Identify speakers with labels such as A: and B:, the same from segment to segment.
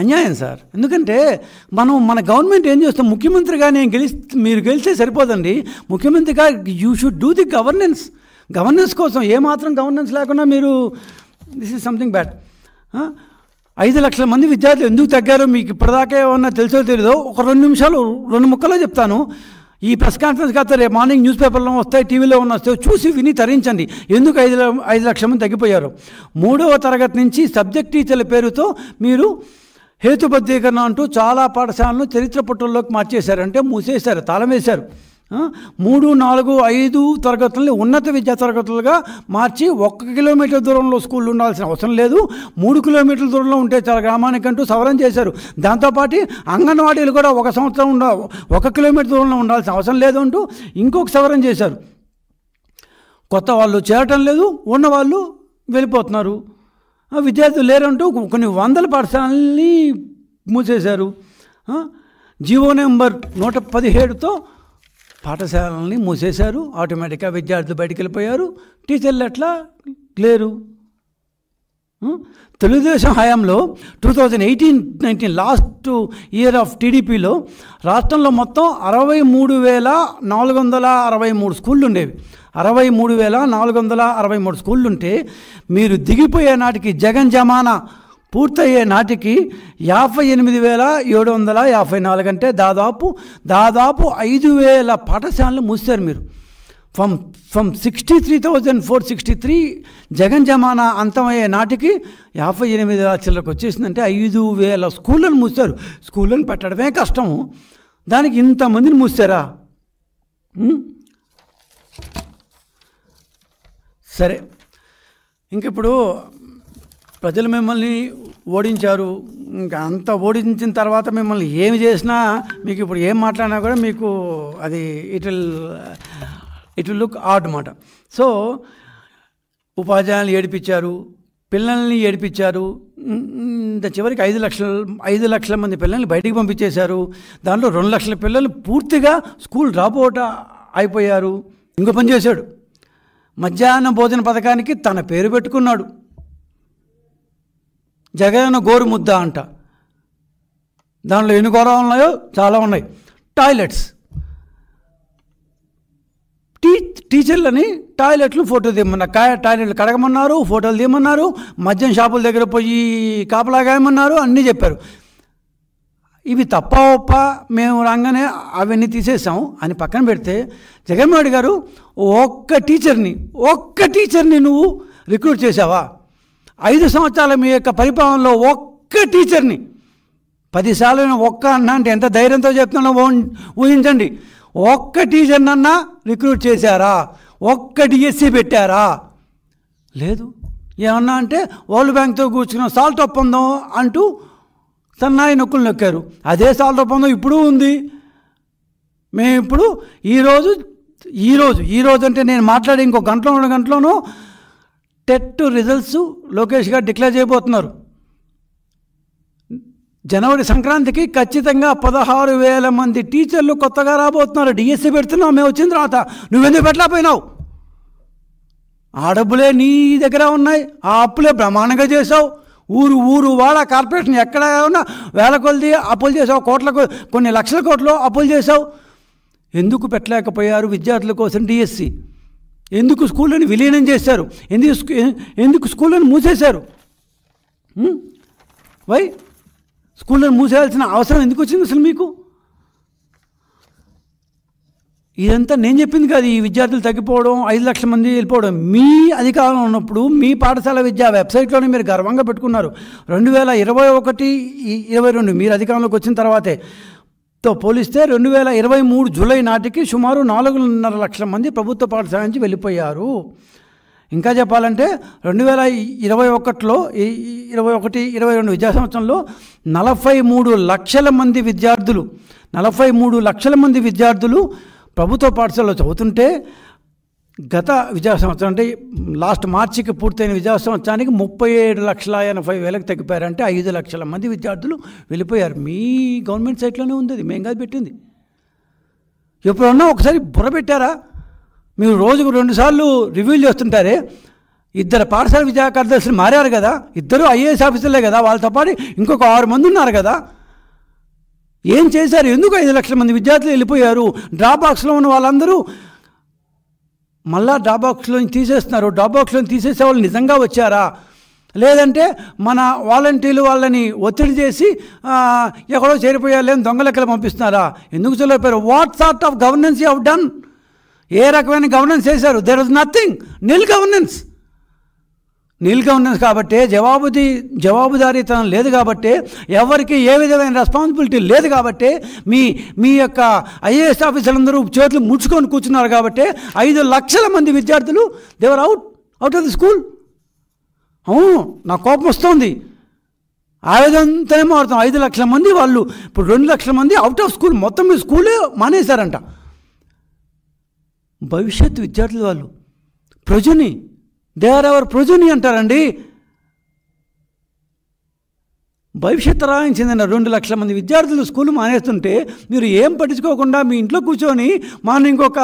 A: అన్యాయం సార్ ఎందుకంటే మనం మన గవర్నమెంట్ ఏం చేస్తాం ముఖ్యమంత్రిగా నేను గెలి మీరు గెలిస్తే సరిపోదండి ముఖ్యమంత్రిగా you should do the governance governance కోసం ఏమాత్రం గవర్నెన్స్ లేకుండా మీరు దిస్ ఈజ్ సంథింగ్ బ్యాడ్ ఐదు లక్షల మంది విద్యార్థులు ఎందుకు తగ్గారో మీకు ఇప్పటిదాకా ఏమన్నా తెలుసో తెలియదో ఒక రెండు నిమిషాలు రెండు ముక్కలో చెప్తాను ఈ ప్రెస్ కాన్ఫరెన్స్ కాస్త రేపు మార్నింగ్ న్యూస్ పేపర్లో వస్తాయి టీవీలో ఉన్న వస్తాయి చూసి విని తరించండి ఎందుకు ఐదు ఐదు లక్షల మంది తగ్గిపోయారు మూడవ తరగతి నుంచి సబ్జెక్ట్ టీచర్ల పేరుతో మీరు హేతుబద్ధీకరణ అంటూ చాలా పాఠశాలను చరిత్ర పుట్టల్లోకి మార్చేశారు అంటే మూసేశారు తాళం వేశారు మూడు నాలుగు ఐదు తరగతులని ఉన్నత విద్యా తరగతులుగా మార్చి ఒక్క కిలోమీటర్ దూరంలో స్కూళ్ళు ఉండాల్సిన అవసరం లేదు మూడు కిలోమీటర్ల దూరంలో ఉంటే చాలా గ్రామానికంటూ సవరం చేశారు దాంతోపాటు అంగన్వాడీలు కూడా ఒక సంవత్సరం ఉండ ఒక కిలోమీటర్ దూరంలో ఉండాల్సిన అవసరం లేదు అంటూ ఇంకొక సవరం చేశారు కొత్త వాళ్ళు చేరటం లేదు ఉన్నవాళ్ళు వెళ్ళిపోతున్నారు విద్యార్థులు లేరంటూ కొన్ని వందల పాఠశాలని మూసేశారు జీవో నెంబర్ నూట పదిహేడుతో పాఠశాలని మూసేశారు ఆటోమేటిక్గా విద్యార్థులు బయటికి వెళ్ళిపోయారు టీచర్లు ఎట్లా లేరు Hmm? తెలుగుదేశం హయాంలో two thousand eighteen nineteen last year of టీడీపీలో రాష్ట్రంలో మొత్తం అరవై మూడు వేల నాలుగు వందల అరవై మూడు స్కూళ్ళు ఉండేవి అరవై మూడు వేల నాలుగు వందల అరవై మూడు స్కూళ్ళు ఉంటే మీరు దిగిపోయే నాటికి జగన్ జమానా పూర్తయ్యే నాటికి యాభై ఎనిమిది వేల ఏడు వందల యాభై నాలుగు అంటే దాదాపు దాదాపు ఐదు వేల పాఠశాలలు మూసారు మీరు from from sixty three thousand four sixty three Jagan జమానా అంతమయ్యే నాటికి యాభై ఎనిమిది లక్షలకు వచ్చేసిందంటే ఐదు వేల స్కూళ్ళను మూసారు స్కూళ్ళను పెట్టడమే కష్టము దానికి ఇంతమందిని మూసారా సరే ఇప్పుడు ప్రజలు మిమ్మల్ని ఓడించారు ఇంకా అంత ఓడించిన తర్వాత మిమ్మల్ని ఏమి చేసినా మీకు ఇప్పుడు ఏం మాట్లాడినా కూడా మీకు అది it will it will look art మాట సో ఉపాధ్యాయులను ఏడిపించారు పిల్లల్ని ఏడిపించారు చివరికి ఐదు లక్షల ఐదు లక్షల మంది పిల్లల్ని బయటికి పంపించేశారు దాంట్లో రెండు లక్షల పిల్లలు పూర్తిగా స్కూల్ అవుట్ అయిపోయారు ఇంకో పని చేశాడు మధ్యాహ్న భోజన పథకానికి తన పేరు పెట్టుకున్నాడు జగన్ గోరు ముద్ద అంట దాంట్లో ఎన్ని గౌరవం ఉన్నాయో చాలా ఉన్నాయి టాయిలెట్స్ టీ టీచర్లని టాయిలెట్లు ఫోటో తీయమన్నారు కాయ టాయిలెట్లు కడగమన్నారు ఫోటోలు తీయమన్నారు మద్యం షాపుల దగ్గర పోయి కాపలాగాయమన్నారు అన్నీ చెప్పారు ఇవి తప్ప ఒప్ప మేము రాగానే అవన్నీ తీసేసాం అని పక్కన పెడితే జగన్మోహన్ గారు ఒక్క టీచర్ని ఒక్క టీచర్ని నువ్వు రిక్రూట్ చేసావా ఐదు సంవత్సరాల మీ యొక్క పరిపాలనలో ఒక్క టీచర్ని పదిసార్లు ఒక్క అన్నా అంటే ఎంత ధైర్యంతో చెప్తున్నా ఊహించండి ఒక్క టీచర్ని అన్నా రిక్రూట్ చేశారా ఒక్క డిఎస్సీ పెట్టారా లేదు ఏమన్నా అంటే వరల్డ్ బ్యాంక్తో కూర్చున్న సాల్ట్ ఒప్పందం అంటూ సన్నాయి నొక్కులు నొక్కారు అదే సాల్ట్ ఒప్పందం ఇప్పుడు ఉంది మేము ఇప్పుడు ఈరోజు ఈరోజు ఈరోజు అంటే నేను మాట్లాడే ఇంకో గంటలో రెండు గంటలోనూ టెట్ రిజల్ట్స్ లోకేష్ గారు డిక్లేర్ చేయబోతున్నారు జనవరి సంక్రాంతికి ఖచ్చితంగా పదహారు వేల మంది టీచర్లు కొత్తగా రాబోతున్నారు డిఎస్సి e పెడుతున్నావు మేము వచ్చిన తర్వాత నువ్వెందుకు పెట్టలేకపోయినావు ఆ డబ్బులే నీ దగ్గర ఉన్నాయి ఆ అప్పులే బ్రహ్మాండంగా చేసావు ఊరు ఊరు వాడ కార్పొరేషన్ ఎక్కడ ఉన్నా వేల కొలది అప్పులు చేసావు కోట్లకు కొన్ని లక్షల కోట్లు అప్పులు చేసావు ఎందుకు పెట్టలేకపోయారు విద్యార్థుల కోసం డిఎస్సి e? ఎందుకు స్కూళ్ళని విలీనం చేశారు ఎందుకు ఎందుకు స్కూళ్ళని మూసేశారు వై స్కూళ్ళను మూసేయాల్సిన అవసరం ఎందుకు వచ్చింది అసలు మీకు ఇదంతా నేను చెప్పింది కాదు ఈ విద్యార్థులు తగ్గిపోవడం ఐదు లక్షల మంది వెళ్ళిపోవడం మీ అధికారంలో ఉన్నప్పుడు మీ పాఠశాల విద్య వెబ్సైట్లోనే మీరు గర్వంగా పెట్టుకున్నారు రెండు వేల ఇరవై ఒకటి ఇరవై రెండు మీరు అధికారంలోకి వచ్చిన తర్వాతే తో పోలిస్తే రెండు వేల ఇరవై మూడు జూలై నాటికి సుమారు నాలుగున్నర లక్షల మంది ప్రభుత్వ పాఠశాల నుంచి వెళ్ళిపోయారు ఇంకా చెప్పాలంటే రెండు వేల ఇరవై ఒకటిలో ఇరవై ఒకటి ఇరవై రెండు విద్యా సంవత్సరంలో నలభై మూడు లక్షల మంది విద్యార్థులు నలభై మూడు లక్షల మంది విద్యార్థులు ప్రభుత్వ పాఠశాలలో చదువుతుంటే గత విద్యా సంవత్సరం అంటే లాస్ట్ మార్చికి పూర్తయిన విద్యా సంవత్సరానికి ముప్పై ఏడు లక్షల ఎనభై వేలకు తగ్గిపోయారంటే ఐదు లక్షల మంది విద్యార్థులు వెళ్ళిపోయారు మీ గవర్నమెంట్ సైట్లోనే ఉంది మేము కాదు పెట్టింది ఎప్పుడన్నా ఒకసారి బుర్ర పెట్టారా మీరు రోజుకు రెండుసార్లు రివ్యూలు చేస్తుంటారే ఇద్దరు పాఠశాల విద్యా కార్యదర్శులు మారారు కదా ఇద్దరు ఐఏఎస్ ఆఫీసర్లే కదా వాళ్ళతో పాటు ఇంకొక ఆరు మంది ఉన్నారు కదా ఏం చేశారు ఎందుకు ఐదు లక్షల మంది విద్యార్థులు వెళ్ళిపోయారు డ్రాబాక్స్లో బాక్స్లో ఉన్న వాళ్ళందరూ మళ్ళా డ్రాప్ బాక్స్లో తీసేస్తున్నారు డ్రాబాక్స్లో బాక్స్లో తీసేసే వాళ్ళు నిజంగా వచ్చారా లేదంటే మన వాలంటీర్లు వాళ్ళని ఒత్తిడి చేసి ఎక్కడో చేరిపోయారు లేని దొంగలెక్కలు పంపిస్తున్నారా ఎందుకు చెప్పారు what sort of governance you have done ఏ రకమైన గవర్నెన్స్ చేశారు there is nothing nil governance nil governance కాబట్టి జవాబుది జవాబుదారీతనం లేదు కాబట్టి ఎవరికి ఏ విధమైన రెస్పాన్సిబిలిటీ లేదు కాబట్టి మీ మీ యొక్క ఐఏఎస్ ఆఫీసర్లందరూ చేతులు ముడుచుకొని కూర్చున్నారు కాబట్టి ఐదు లక్షల మంది విద్యార్థులు they were out out of the school అవును నా కోపం వస్తుంది ఏమో మారుతాం ఐదు లక్షల మంది వాళ్ళు ఇప్పుడు రెండు లక్షల మంది అవుట్ ఆఫ్ స్కూల్ మొత్తం మీ స్కూలే మానేశారంట భవిష్యత్ విద్యార్థులు వాళ్ళు ప్రజుని దే ఆర్ అవర్ ప్రజుని అంటారండి భవిష్యత్ చెందిన రెండు లక్షల మంది విద్యార్థులు స్కూల్ మానేస్తుంటే మీరు ఏం పట్టించుకోకుండా మీ ఇంట్లో కూర్చొని మార్నింగ్ ఇంకొక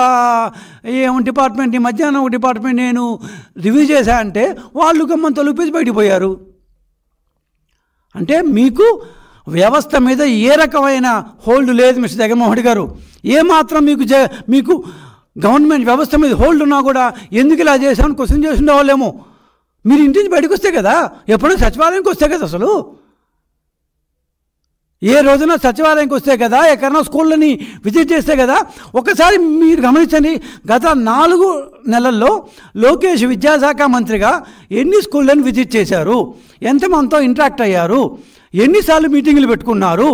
A: ఏం డిపార్ట్మెంట్ని మధ్యాహ్నం ఒక డిపార్ట్మెంట్ నేను రివ్యూ చేశా అంటే వాళ్ళు గమ్మని తలుపేసి బయటపోయారు అంటే మీకు వ్యవస్థ మీద ఏ రకమైన హోల్డ్ లేదు మిస్టర్ జగన్మోహన్ రెడ్డి గారు ఏమాత్రం మీకు జ మీకు గవర్నమెంట్ వ్యవస్థ మీద హోల్డ్ ఉన్నా కూడా ఎందుకు ఇలా చేశామని క్వశ్చన్ చేసి ఉండేవాళ్ళేమో మీరు ఇంటి నుంచి బయటకు వస్తే కదా ఎప్పుడైనా సచివాలయానికి వస్తే కదా అసలు ఏ రోజున సచివాలయానికి వస్తే కదా ఎక్కడైనా స్కూళ్ళని విజిట్ చేస్తే కదా ఒకసారి మీరు గమనించండి గత నాలుగు నెలల్లో లోకేష్ విద్యాశాఖ మంత్రిగా ఎన్ని స్కూళ్ళని విజిట్ చేశారు ఎంతమందితో ఇంటరాక్ట్ అయ్యారు ఎన్నిసార్లు మీటింగులు పెట్టుకున్నారు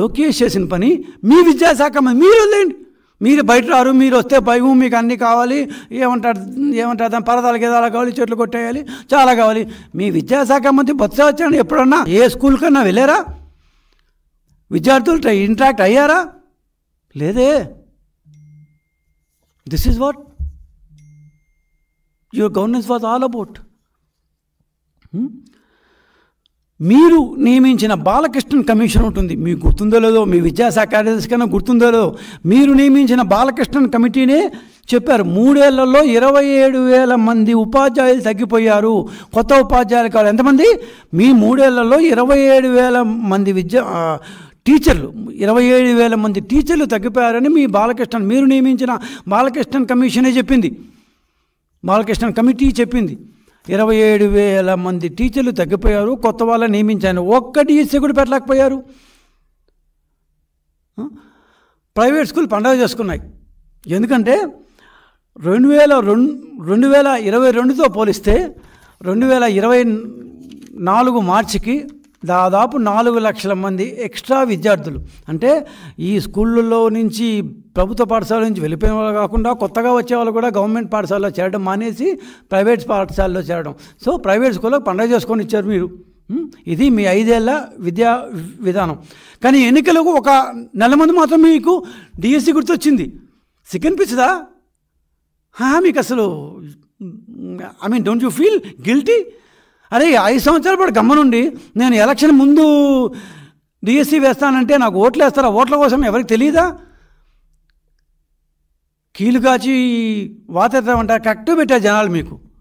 A: లోకేష్ చేసిన పని మీ విద్యాశాఖ మీరు లేండి మీరు బయట రారు మీరు వస్తే భయము మీకు అన్నీ కావాలి ఏమంటారు ఏమంటారు దాని పరదాలు గేదాలు కావాలి చెట్లు కొట్టేయాలి చాలా కావాలి మీ విద్యాశాఖ మంత్రి బొత్స వచ్చాను ఎప్పుడన్నా ఏ స్కూల్ కన్నా వెళ్ళారా విద్యార్థులతో ఇంట్రాక్ట్ అయ్యారా లేదే this is what your governance was all about మీరు నియమించిన బాలకృష్ణన్ కమిషన్ ఉంటుంది మీకు గుర్తుందో లేదో మీ విద్యాశాఖ కార్యదర్శి కన్నా గుర్తుందో లేదో మీరు నియమించిన బాలకృష్ణన్ కమిటీనే చెప్పారు మూడేళ్లలో ఇరవై ఏడు వేల మంది ఉపాధ్యాయులు తగ్గిపోయారు కొత్త ఉపాధ్యాయులు కావాలి ఎంతమంది మీ మూడేళ్లలో ఇరవై ఏడు వేల మంది విద్య టీచర్లు ఇరవై ఏడు వేల మంది టీచర్లు తగ్గిపోయారని మీ బాలకృష్ణన్ మీరు నియమించిన బాలకృష్ణన్ కమిషనే చెప్పింది బాలకృష్ణన్ కమిటీ చెప్పింది ఇరవై ఏడు వేల మంది టీచర్లు తగ్గిపోయారు కొత్త వాళ్ళని నియమించాను ఒక్క టీచర్ కూడా పెట్టలేకపోయారు ప్రైవేట్ స్కూల్ పండగ చేసుకున్నాయి ఎందుకంటే రెండు వేల రెండు రెండు వేల ఇరవై రెండుతో పోలిస్తే రెండు వేల ఇరవై నాలుగు మార్చికి దాదాపు నాలుగు లక్షల మంది ఎక్స్ట్రా విద్యార్థులు అంటే ఈ స్కూళ్ళలో నుంచి ప్రభుత్వ పాఠశాల నుంచి వెళ్ళిపోయిన వాళ్ళు కాకుండా కొత్తగా వచ్చే వాళ్ళు కూడా గవర్నమెంట్ పాఠశాలలో చేరడం మానేసి ప్రైవేట్ పాఠశాలలో చేరడం సో ప్రైవేట్ స్కూల్లో పండగ చేసుకొని ఇచ్చారు మీరు ఇది మీ ఐదేళ్ల విద్యా విధానం కానీ ఎన్నికలకు ఒక నెల మంది మాత్రం మీకు డిఎస్సి గుర్తొచ్చింది సెకండ్ పిచ్చిదా మీకు అసలు I mean don't you feel guilty అరే ఐదు సంవత్సరాల పాటు గమ్మనుండి నేను ఎలక్షన్ ముందు డిఎస్సీ వేస్తానంటే నాకు ఓట్లు వేస్తారా ఓట్ల కోసం ఎవరికి తెలియదా కీలుగాచి వాతెత్తామంటారు కరెక్ట్ పెట్టారు జనాలు మీకు